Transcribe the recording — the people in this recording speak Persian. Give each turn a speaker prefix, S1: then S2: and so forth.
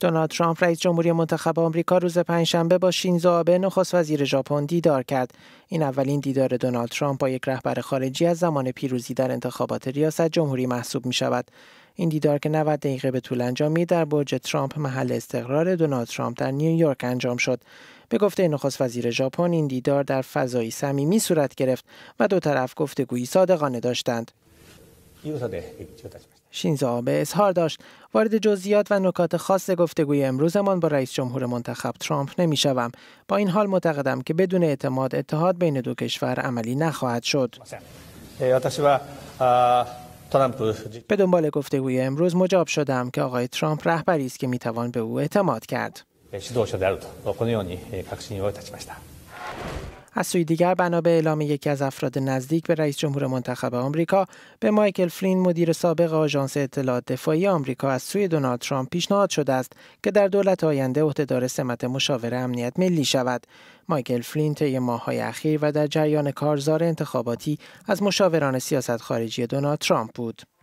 S1: دونالد ترامپ رئیس جمهوری منتخب آمریکا روز پنجشنبه با شینزو آبه نخست وزیر ژاپن دیدار کرد این اولین دیدار دونالد ترامپ با یک رهبر خارجی از زمان پیروزی در انتخابات ریاست جمهوری محسوب می شود این دیدار که 90 دقیقه به طول انجامید در برج ترامپ محل استقرار دونالد ترامپ در نیویورک انجام شد به گفته نخست وزیر ژاپن این دیدار در فضایی صمیمی صورت گرفت و دو طرف گفتگویی صادقانه داشتند شینزو آبه اظهار داشت وارد جزئیات و نکات خاص گفتگوی امروزمان با رئیس جمهور منتخب ترامپ نمیشوم با این حال معتقدم که بدون اعتماد اتحاد بین دو کشور عملی نخواهد شد به دنبال گفتگوی امروز مجاب شدم که آقای ترامپ رهبری است که میتوان به او اعتماد کرد از سوی دیگر بنا به اعلام یکی از افراد نزدیک به رئیس جمهور منتخب آمریکا به مایکل فلین مدیر سابق آژانس اطلاعات دفاعی آمریکا از سوی دونالد ترامپ پیشنهاد شده است که در دولت آینده عهدهدار سمت مشاور امنیت ملی شود مایکل فلین طی ماههای اخیر و در جریان کارزار انتخاباتی از مشاوران سیاست خارجی دونالد ترامپ بود